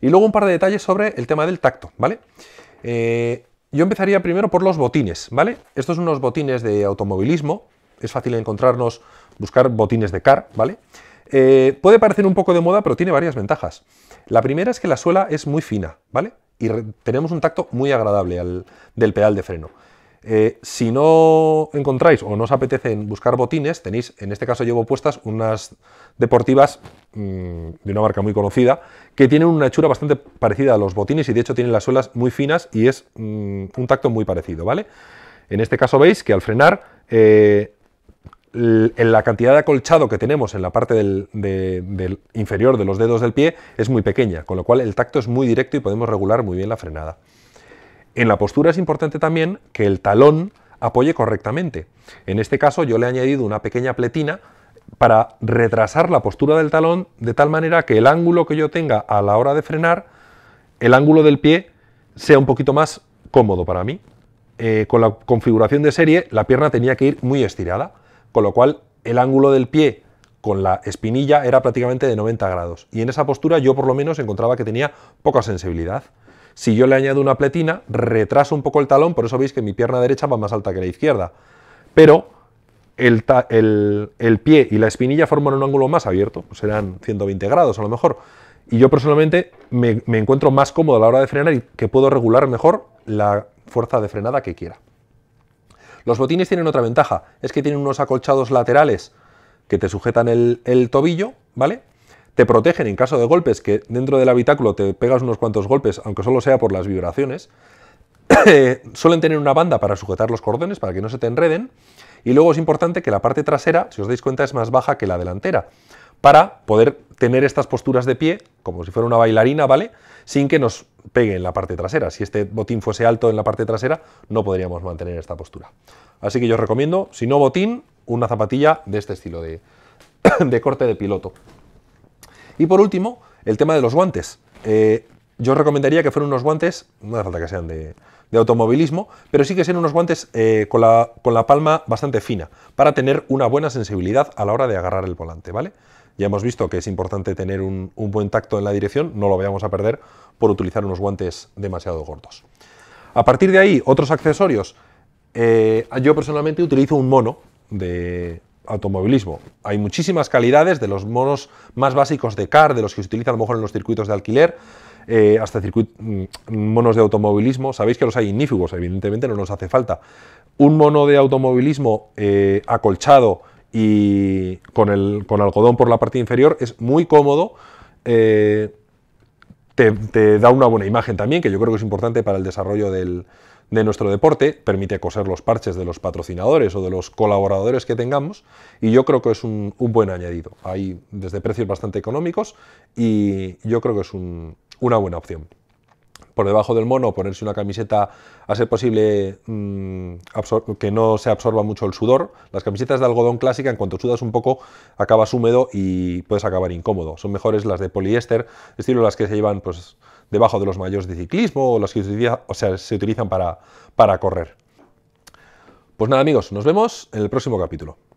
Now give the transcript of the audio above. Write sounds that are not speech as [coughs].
Y luego un par de detalles sobre el tema del tacto, ¿vale? Eh, yo empezaría primero por los botines, ¿vale? Estos son unos botines de automovilismo, es fácil encontrarnos, buscar botines de car, ¿vale? Eh, puede parecer un poco de moda, pero tiene varias ventajas. La primera es que la suela es muy fina, ¿vale? Y tenemos un tacto muy agradable al, del pedal de freno. Eh, si no encontráis o no os apetece buscar botines, tenéis, en este caso llevo puestas unas deportivas mm, de una marca muy conocida, que tienen una hechura bastante parecida a los botines y de hecho tienen las suelas muy finas y es mm, un tacto muy parecido, ¿vale? En este caso veis que al frenar, eh, en la cantidad de acolchado que tenemos en la parte del inferior de los dedos del pie es muy pequeña, con lo cual el tacto es muy directo y podemos regular muy bien la frenada. En la postura es importante también que el talón apoye correctamente. En este caso yo le he añadido una pequeña pletina para retrasar la postura del talón de tal manera que el ángulo que yo tenga a la hora de frenar, el ángulo del pie sea un poquito más cómodo para mí. Eh, con la configuración de serie la pierna tenía que ir muy estirada, con lo cual el ángulo del pie con la espinilla era prácticamente de 90 grados y en esa postura yo por lo menos encontraba que tenía poca sensibilidad. Si yo le añado una pletina, retraso un poco el talón, por eso veis que mi pierna derecha va más alta que la izquierda. Pero el, pie y la espinilla forman un ángulo más abierto, pues serán 120 grados a lo mejor. Y yo personalmente me, encuentro más cómodo a la hora de frenar y que puedo regular mejor la fuerza de frenada que quiera. Los botines tienen otra ventaja, es que tienen unos acolchados laterales que te sujetan el, tobillo, ¿vale? te protegen en caso de golpes, que dentro del habitáculo te pegas unos cuantos golpes, aunque solo sea por las vibraciones. [coughs] suelen tener una banda para sujetar los cordones, para que no se te enreden. Y luego es importante que la parte trasera, si os dais cuenta, es más baja que la delantera, para poder tener estas posturas de pie, como si fuera una bailarina, ¿vale? Sin que nos pegue en la parte trasera. Si este botín fuese alto en la parte trasera, no podríamos mantener esta postura. Así que yo os recomiendo, si no botín, una zapatilla de este estilo de, [coughs] de corte de piloto. Y por último, el tema de los guantes. Eh, yo recomendaría que fueran unos guantes, no hace falta que sean de, automovilismo, pero sí que sean unos guantes eh, con, la, palma bastante fina, para tener una buena sensibilidad a la hora de agarrar el volante, ¿vale? Ya hemos visto que es importante tener un, buen tacto en la dirección, no lo vayamos a perder por utilizar unos guantes demasiado gordos. A partir de ahí, otros accesorios. Eh, yo personalmente utilizo un mono de, automovilismo. Hay muchísimas calidades, de los monos más básicos de car, de los que se utilizan a lo mejor en los circuitos de alquiler, eh, hasta mm, monos de automovilismo. Sabéis que los hay ignífugos, evidentemente no nos hace falta. Un mono de automovilismo eh, acolchado y con, el, con algodón por la parte inferior es muy cómodo. Eh, te, te, da una buena imagen también, que yo creo que es importante para el desarrollo del, de nuestro deporte, permite coser los parches de los patrocinadores o de los colaboradores que tengamos y yo creo que es un, buen añadido. Hay desde precios bastante económicos y yo creo que es una buena opción por debajo del mono, ponerse una camiseta, a ser posible mm, que no se absorba mucho el sudor. Las camisetas de algodón clásica, en cuanto sudas un poco, acabas húmedo y puedes acabar incómodo. Son mejores las de poliéster, estilo las que se llevan pues, debajo de los mayores de ciclismo o los que o sea, se utilizan para, para correr. Pues nada amigos, nos vemos en el próximo capítulo.